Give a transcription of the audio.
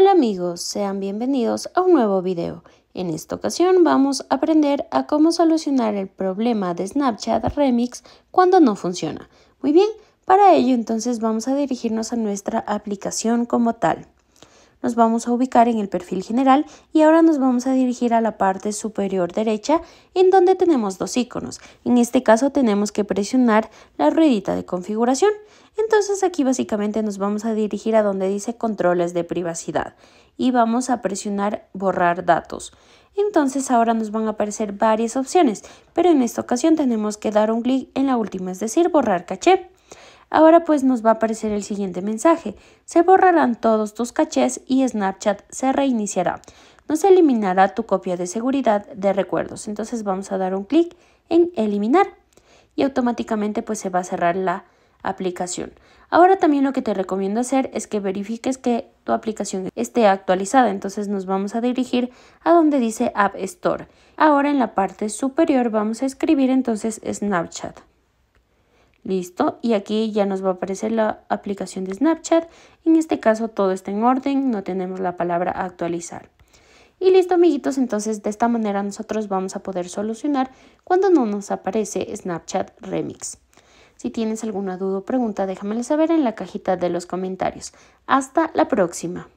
Hola amigos, sean bienvenidos a un nuevo video. En esta ocasión vamos a aprender a cómo solucionar el problema de Snapchat Remix cuando no funciona. Muy bien, para ello entonces vamos a dirigirnos a nuestra aplicación como tal. Nos vamos a ubicar en el perfil general y ahora nos vamos a dirigir a la parte superior derecha en donde tenemos dos iconos. En este caso tenemos que presionar la ruedita de configuración. Entonces aquí básicamente nos vamos a dirigir a donde dice controles de privacidad y vamos a presionar borrar datos. Entonces ahora nos van a aparecer varias opciones, pero en esta ocasión tenemos que dar un clic en la última, es decir, borrar caché. Ahora pues nos va a aparecer el siguiente mensaje. Se borrarán todos tus cachés y Snapchat se reiniciará. No se eliminará tu copia de seguridad de recuerdos. Entonces vamos a dar un clic en eliminar y automáticamente pues se va a cerrar la aplicación. Ahora también lo que te recomiendo hacer es que verifiques que tu aplicación esté actualizada. Entonces nos vamos a dirigir a donde dice App Store. Ahora en la parte superior vamos a escribir entonces Snapchat. Listo, y aquí ya nos va a aparecer la aplicación de Snapchat. En este caso todo está en orden, no tenemos la palabra actualizar. Y listo amiguitos, entonces de esta manera nosotros vamos a poder solucionar cuando no nos aparece Snapchat Remix. Si tienes alguna duda o pregunta, déjamela saber en la cajita de los comentarios. Hasta la próxima.